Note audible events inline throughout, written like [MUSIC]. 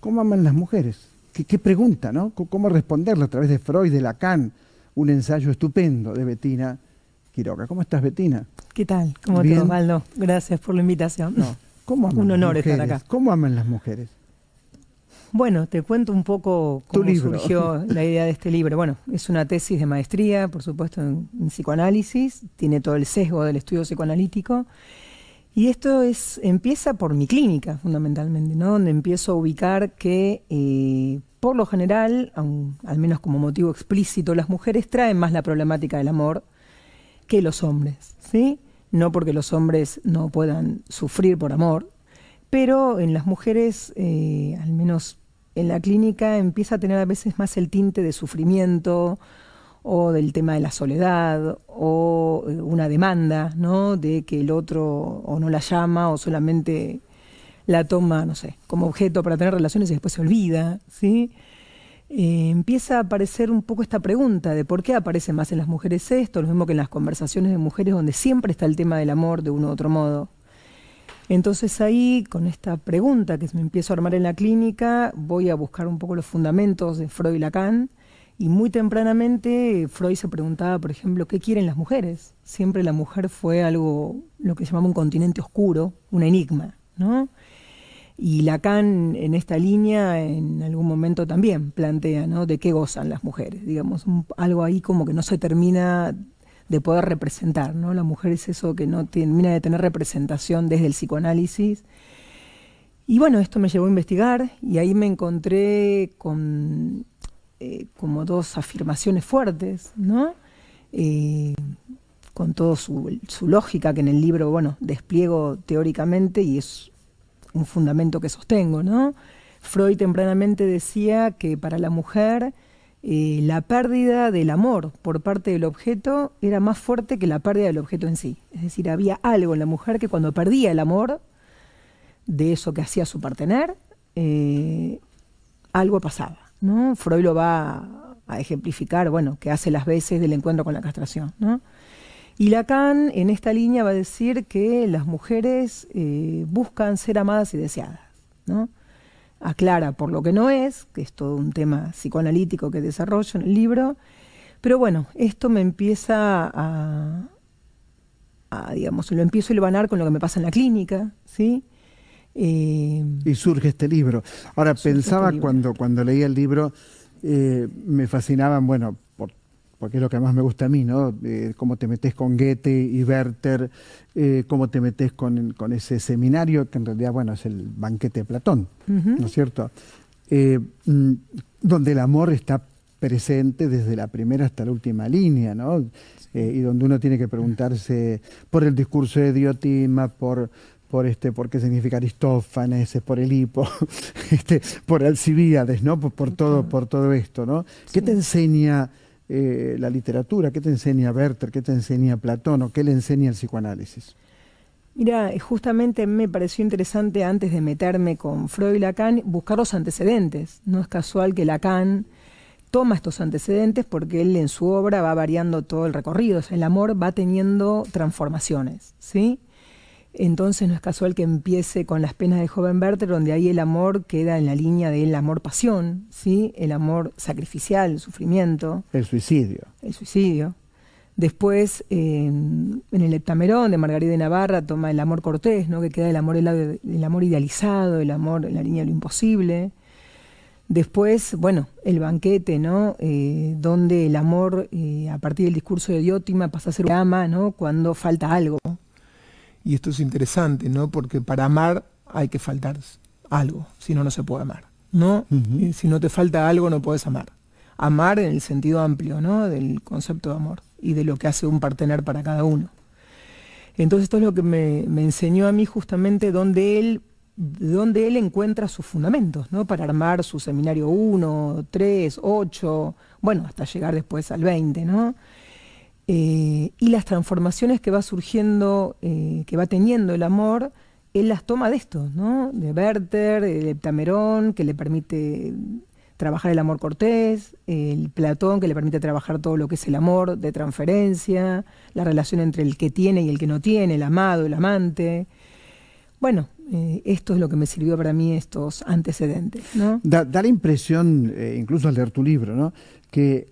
¿Cómo aman las mujeres? ¿Qué, pregunta, no? ¿Cómo responderlo a través de Freud, de Lacan? Un ensayo estupendo de Betina Quiroga. ¿Cómo estás, Betina? ¿Qué tal? ¿Cómo estás, te Gracias por la invitación. ¿Cómo Un honor estar acá. ¿Cómo aman las mujeres? Bueno, te cuento un poco cómo surgió la idea de este libro. Bueno, es una tesis de maestría, por supuesto, en psicoanálisis, tiene todo el sesgo del estudio psicoanalítico. Y esto es, empieza por mi clínica, fundamentalmente, ¿no? Donde empiezo a ubicar que eh, por lo general, al menos como motivo explícito, las mujeres traen más la problemática del amor que los hombres, ¿sí? No porque los hombres no puedan sufrir por amor, pero en las mujeres, eh, al menos en la clínica, empieza a tener a veces más el tinte de sufrimiento, o del tema de la soledad o eh, una demanda, ¿no? De que el otro o no la llama o solamente la toma, no sé, como objeto para tener relaciones y después se olvida, ¿sí? Eh, empieza a aparecer un poco esta pregunta de por qué aparece más en las mujeres esto, lo mismo que en las conversaciones de mujeres donde siempre está el tema del amor de uno u otro modo. Entonces ahí, con esta pregunta que me empiezo a armar en la clínica, voy a buscar un poco los fundamentos de Freud y Lacan y muy tempranamente eh, Freud se preguntaba, por ejemplo, ¿qué quieren las mujeres? Siempre la mujer fue algo, lo que llamamos un continente oscuro, un enigma, ¿no? Y Lacan en esta línea en algún momento también plantea, De qué gozan las mujeres, digamos, algo ahí como que no se termina de poder representar, ¿no? La mujer es eso que no termina de tener representación desde el psicoanálisis. Y bueno, esto me llevó a investigar y ahí me encontré con eh, como dos afirmaciones fuertes, ¿no? Eh, con toda su, lógica que en el libro, bueno, despliego teóricamente y es un fundamento que sostengo, ¿no? Freud tempranamente decía que para la mujer eh, la pérdida del amor por parte del objeto era más fuerte que la pérdida del objeto en sí. Es decir, había algo en la mujer que cuando perdía el amor de eso que hacía su partener, algo pasaba. Freud lo va a ejemplificar, bueno, que hace las veces del encuentro con la castración, ¿no? Y Lacan en esta línea va a decir que las mujeres eh, buscan ser amadas y deseadas, ¿no? Aclara por lo que no es, que es todo un tema psicoanalítico que desarrollo en el libro, pero bueno, esto me empieza a, digamos, lo empiezo a iluminar con lo que me pasa en la clínica, ¿sí? Eh, y surge este libro. Ahora, este pensaba Cuando, cuando leía el libro, eh, me fascinaban, bueno, porque es lo que más me gusta a mí, ¿no? Eh, cómo te metes con Goethe y Werther, cómo te metes con, ese seminario, que en realidad, bueno, es el banquete de Platón, ¿no es cierto? Mm, donde el amor está presente desde la primera hasta la última línea, ¿no? y donde uno tiene que preguntarse por el discurso de Diotima, por por este, significa Aristófanes, por el hipo, [LAUGHS] este, por Alcibiades, ¿no? Por, todo, por todo esto, ¿no? ¿Qué te enseña eh, la literatura? ¿Qué te enseña Werther? ¿Qué te enseña Platón? ¿O qué le enseña el psicoanálisis? Mira, justamente me pareció interesante antes de meterme con Freud y Lacan buscar los antecedentes. No es casual que Lacan toma estos antecedentes porque él en su obra va variando todo el recorrido. el amor va teniendo transformaciones, ¿sí? Entonces no es casual que empiece con las penas de joven Werther, donde ahí el amor queda en la línea del amor-pasión, ¿sí? el amor sacrificial, el sufrimiento. El suicidio. El suicidio. Después, eh, en el Heptamerón de Margarita de Navarra, toma el amor cortés, ¿no? que queda el amor, el, amor idealizado, el amor en la línea de lo imposible. Después, bueno, el banquete, ¿no? Eh, donde el amor, eh, a partir del discurso de Diótima, pasa a ser un ama, ¿no? Cuando falta algo, y esto es interesante, ¿no? Porque para amar hay que faltar algo, si no, no se puede amar. ¿no? Si no te falta algo, no puedes amar. Amar en el sentido amplio, ¿no? Del concepto de amor y de lo que hace un partener para cada uno. Entonces esto es lo que me, enseñó a mí justamente donde él, donde él encuentra sus fundamentos, ¿no? Para armar su seminario 1, 3, 8, bueno, hasta llegar después al 20, ¿no? Eh, eh, y las transformaciones que va surgiendo, eh, que va teniendo el amor, él las toma de estos, ¿no? De Werther, eh, de Tamerón, que le permite trabajar el amor cortés, el Platón, que le permite trabajar todo lo que es el amor de transferencia, la relación entre el que tiene y el que no tiene, el amado, el amante. Bueno, esto es lo que me sirvió para mí estos antecedentes. ¿no? Da, la impresión, incluso al leer tu libro, ¿no? que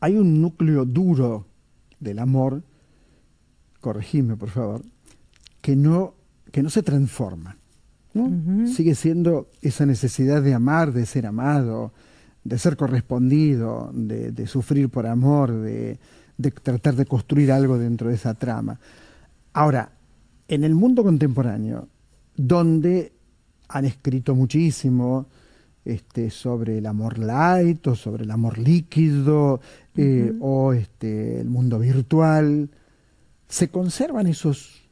hay un núcleo duro del amor, corregime por favor, que no, que no se transforma. Sigue siendo esa necesidad de amar, de ser amado, de ser correspondido, de, sufrir por amor, de, tratar de construir algo dentro de esa trama. Ahora, en el mundo contemporáneo, donde han escrito muchísimo, este, sobre el amor light o sobre el amor líquido eh, o este, el mundo virtual. Se conservan esos,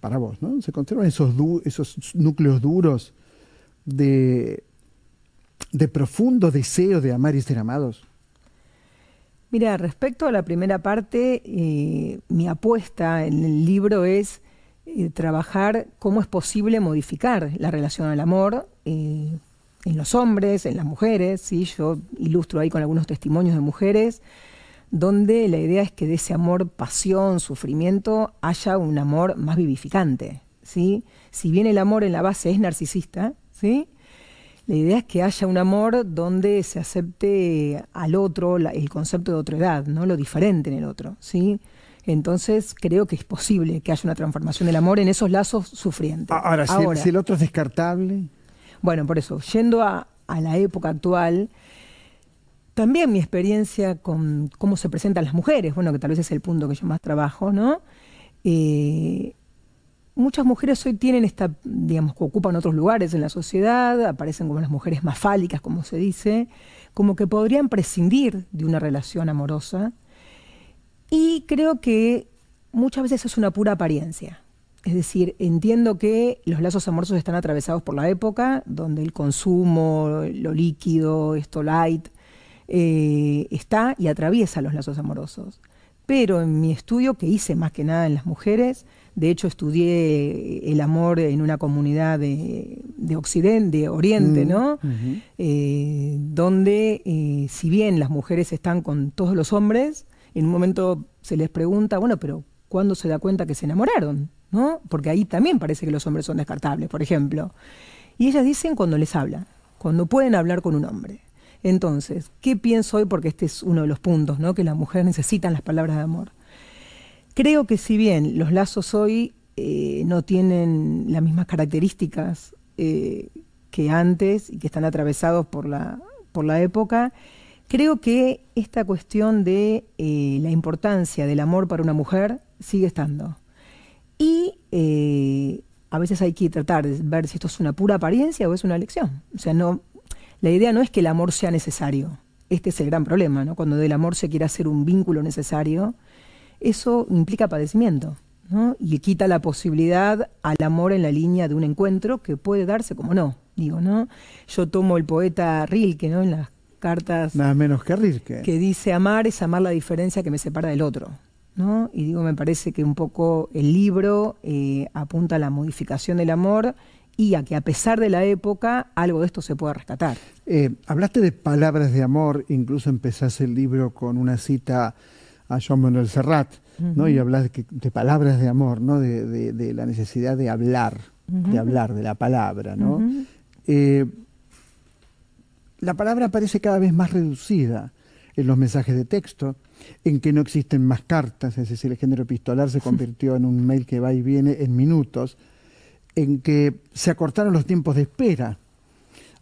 para vos, ¿no? Se conservan esos, esos núcleos duros de, de profundo deseo de amar y ser amados. Mira, respecto a la primera parte, eh, mi apuesta en el libro es eh, trabajar cómo es posible modificar la relación al amor, en los hombres, en las mujeres, ¿sí? yo ilustro ahí con algunos testimonios de mujeres, donde la idea es que de ese amor, pasión, sufrimiento, haya un amor más vivificante. ¿sí? Si bien el amor en la base es narcisista, ¿sí? la idea es que haya un amor donde se acepte al otro el concepto de edad, ¿no? lo diferente en el otro. ¿sí? Entonces creo que es posible que haya una transformación del amor en esos lazos sufrientes. Ahora, si el otro es descartable. Bueno, por eso, yendo a, la época actual, también mi experiencia con cómo se presentan las mujeres, bueno, que tal vez es el punto que yo más trabajo, ¿no? Eh, muchas mujeres hoy tienen esta, digamos, que ocupan otros lugares en la sociedad, aparecen como las mujeres más fálicas, como se dice, como que podrían prescindir de una relación amorosa. Y creo que muchas veces es una pura apariencia. Es decir, entiendo que los lazos amorosos están atravesados por la época, donde el consumo, lo líquido, esto light, eh, está y atraviesa los lazos amorosos. Pero en mi estudio, que hice más que nada en las mujeres, de hecho estudié el amor en una comunidad de, Occidente, de Oriente, mm, ¿no? Eh, donde eh, si bien las mujeres están con todos los hombres, en un momento se les pregunta, bueno, pero ¿cuándo se da cuenta que se enamoraron? Porque ahí también parece que los hombres son descartables, por ejemplo. Y ellas dicen cuando les hablan, cuando pueden hablar con un hombre. Entonces, ¿qué pienso hoy? Porque este es uno de los puntos, ¿no? Que las mujeres necesitan las palabras de amor. Creo que si bien los lazos hoy eh, no tienen las mismas características eh, que antes y que están atravesados por la, época, creo que esta cuestión de eh, la importancia del amor para una mujer sigue estando. Y eh, a veces hay que tratar de ver si esto es una pura apariencia o es una lección. O sea, no, la idea no es que el amor sea necesario. Este es el gran problema, ¿no? Cuando del amor se quiere hacer un vínculo necesario, eso implica padecimiento, ¿no? Y quita la posibilidad al amor en la línea de un encuentro que puede darse como no, digo, ¿no? Yo tomo el poeta Rilke, ¿no? En las cartas... Nada menos que Rilke. Que dice, amar es amar la diferencia que me separa del otro. Y digo, me parece que un poco el libro eh, apunta a la modificación del amor y a que a pesar de la época algo de esto se pueda rescatar. Eh, hablaste de palabras de amor, incluso empezás el libro con una cita a Jean Manuel Serrat, ¿no? Y hablas de, palabras de amor, De, la necesidad de hablar, de hablar, de la palabra, ¿no? Eh, la palabra parece cada vez más reducida en los mensajes de texto, en que no existen más cartas, es decir, el género epistolar se [LAUGHS] convirtió en un mail que va y viene en minutos, en que se acortaron los tiempos de espera.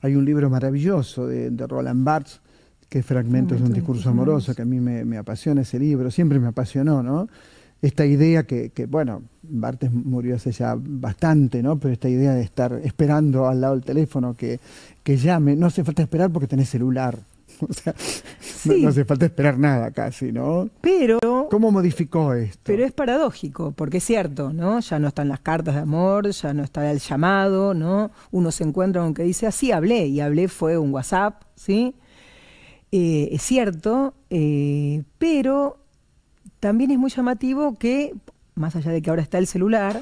Hay un libro maravilloso de, Roland Barthes, que es Fragmentos de un discurso amoroso, que a mí me, apasiona ese libro, siempre me apasionó, ¿no? Esta idea que, bueno, Barthes murió hace ya bastante, ¿no? Pero esta idea de estar esperando al lado del teléfono que, que llame, no hace falta esperar porque tenés celular. [LAUGHS] O sea, no, hace falta esperar nada casi, ¿no? Pero. ¿Cómo modificó esto? Pero es paradójico, porque es cierto, ¿no? Ya no están las cartas de amor, ya no está el llamado, ¿no? Uno se encuentra con que dice, así hablé, y hablé fue un WhatsApp, ¿sí? Eh, es cierto, eh, pero también es muy llamativo que, más allá de que ahora está el celular,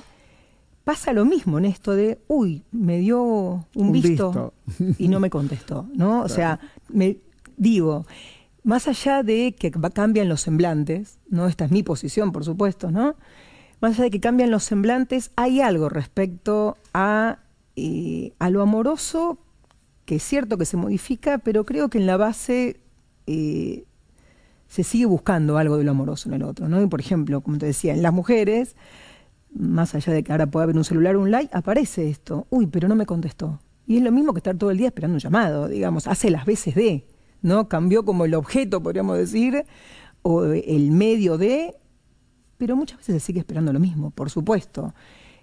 pasa lo mismo en esto de, uy, me dio un, visto, y no me contestó, ¿no? O sea, me, digo, más allá de que cambian los semblantes, no esta es mi posición, por supuesto, ¿no? Más allá de que cambian los semblantes, hay algo respecto a, eh, lo amoroso, que es cierto que se modifica, pero creo que en la base eh, se sigue buscando algo de lo amoroso en el otro, ¿no? Y por ejemplo, como te decía, en las mujeres, más allá de que ahora pueda haber un celular o un like, aparece esto. Uy, pero no me contestó. Y es lo mismo que estar todo el día esperando un llamado, digamos, hace las veces de. ¿no? Cambió como el objeto, podríamos decir, o el medio de, pero muchas veces se sigue esperando lo mismo, por supuesto.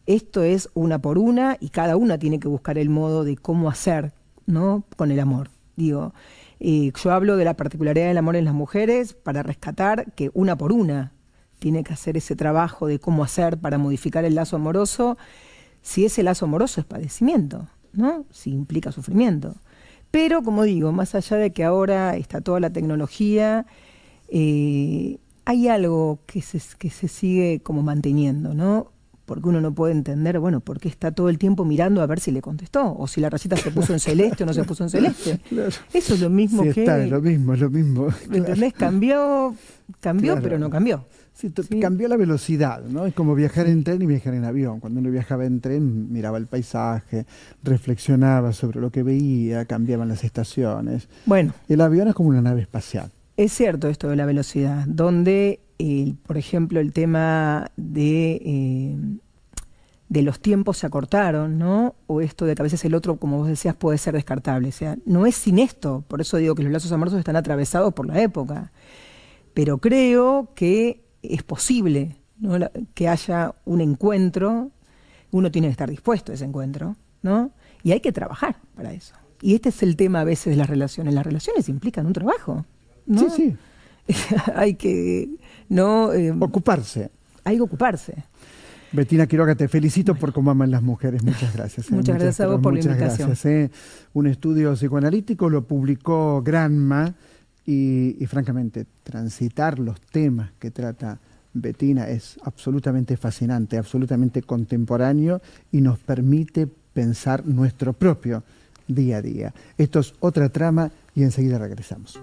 Esto es una por una y cada una tiene que buscar el modo de cómo hacer, ¿no? Con el amor. Digo, eh, yo hablo de la particularidad del amor en las mujeres para rescatar que una por una tiene que hacer ese trabajo de cómo hacer para modificar el lazo amoroso, si ese lazo amoroso es padecimiento, ¿no? Si implica sufrimiento. Pero, como digo, más allá de que ahora está toda la tecnología, eh, hay algo que se, sigue como manteniendo, ¿no? Porque uno no puede entender, bueno, porque está todo el tiempo mirando a ver si le contestó, o si la receta se puso en celeste o no se puso en celeste. [LAUGHS] Eso es lo mismo sí, que. Está, es lo mismo, es lo mismo. ¿Entendés? Cambió, cambió, pero no cambió cambió la velocidad, ¿no? Es como viajar en tren y viajar en avión. Cuando uno viajaba en tren, miraba el paisaje, reflexionaba sobre lo que veía, cambiaban las estaciones. Bueno. El avión es como una nave espacial. Es cierto esto de la velocidad, donde, por ejemplo, el tema de, eh, de los tiempos se acortaron, ¿no? O esto de que a veces el otro, como vos decías, puede ser descartable. sea, no es sin esto. Por eso digo que los lazos amorosos están atravesados por la época. Pero creo que es posible que haya un encuentro, uno tiene que estar dispuesto a ese encuentro, ¿no? Y hay que trabajar para eso. Y este es el tema a veces de las relaciones. Las relaciones implican un trabajo, Sí, sí. [LAUGHS] hay que no em, ocuparse. Hay que ocuparse. Betina Quiroga, te felicito por cómo aman las mujeres. Muchas gracias. ¿eh? Muchas, gracias por la invitación. Gracias, ¿eh? Un estudio psicoanalítico lo publicó Granma. Y, francamente, transitar los temas que trata Betina es absolutamente fascinante, absolutamente contemporáneo y nos permite pensar nuestro propio día a día. Esto es otra trama y enseguida regresamos.